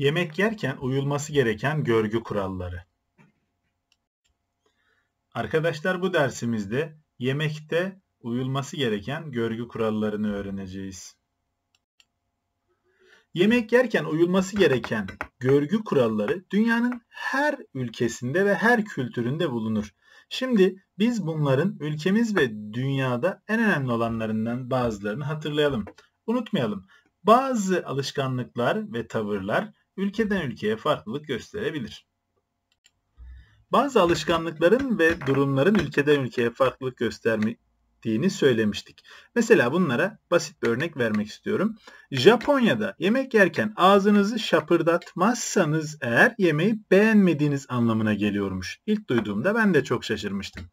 Yemek yerken uyulması gereken görgü kuralları. Arkadaşlar bu dersimizde yemekte uyulması gereken görgü kurallarını öğreneceğiz. Yemek yerken uyulması gereken görgü kuralları dünyanın her ülkesinde ve her kültüründe bulunur. Şimdi biz bunların ülkemiz ve dünyada en önemli olanlarından bazılarını hatırlayalım. Unutmayalım. Bazı alışkanlıklar ve tavırlar ülkeden ülkeye farklılık gösterebilir. Bazı alışkanlıkların ve durumların ülkeden ülkeye farklılık gösterdiğini söylemiştik. Mesela bunlara basit bir örnek vermek istiyorum. Japonya'da yemek yerken ağzınızı şapırdatmazsanız eğer yemeği beğenmediğiniz anlamına geliyormuş. İlk duyduğumda ben de çok şaşırmıştım.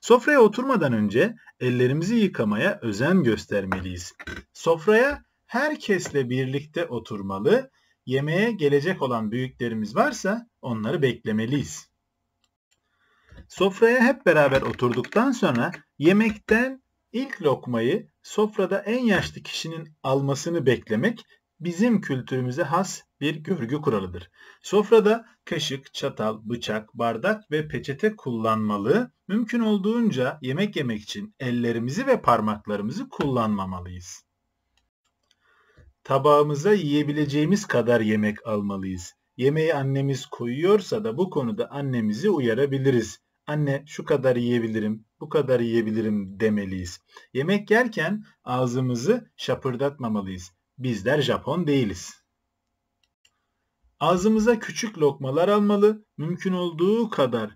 Sofraya oturmadan önce ellerimizi yıkamaya özen göstermeliyiz. Sofraya herkesle birlikte oturmalı yemeğe gelecek olan büyüklerimiz varsa onları beklemeliyiz. Sofraya hep beraber oturduktan sonra yemekten ilk lokmayı sofrada en yaşlı kişinin almasını beklemek bizim kültürümüze has bir görgü kuralıdır. Sofrada kaşık, çatal, bıçak, bardak ve peçete kullanmalı. Mümkün olduğunca yemek yemek için ellerimizi ve parmaklarımızı kullanmamalıyız tabağımıza yiyebileceğimiz kadar yemek almalıyız. Yemeği annemiz koyuyorsa da bu konuda annemizi uyarabiliriz. Anne şu kadar yiyebilirim, bu kadar yiyebilirim demeliyiz. Yemek yerken ağzımızı şapırdatmamalıyız. Bizler Japon değiliz. Ağzımıza küçük lokmalar almalı, mümkün olduğu kadar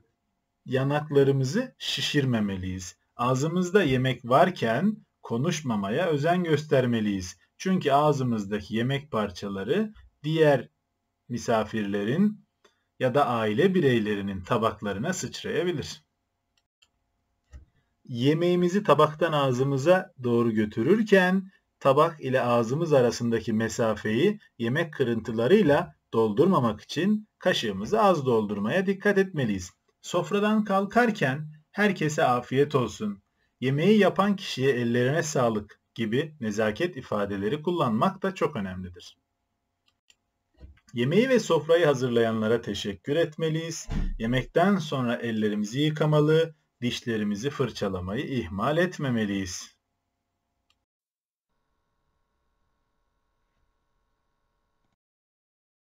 yanaklarımızı şişirmemeliyiz. Ağzımızda yemek varken konuşmamaya özen göstermeliyiz. Çünkü ağzımızdaki yemek parçaları diğer misafirlerin ya da aile bireylerinin tabaklarına sıçrayabilir. Yemeğimizi tabaktan ağzımıza doğru götürürken tabak ile ağzımız arasındaki mesafeyi yemek kırıntılarıyla doldurmamak için kaşığımızı az doldurmaya dikkat etmeliyiz. Sofradan kalkarken herkese afiyet olsun. Yemeği yapan kişiye ellerine sağlık gibi nezaket ifadeleri kullanmak da çok önemlidir. Yemeği ve sofrayı hazırlayanlara teşekkür etmeliyiz. Yemekten sonra ellerimizi yıkamalı, dişlerimizi fırçalamayı ihmal etmemeliyiz.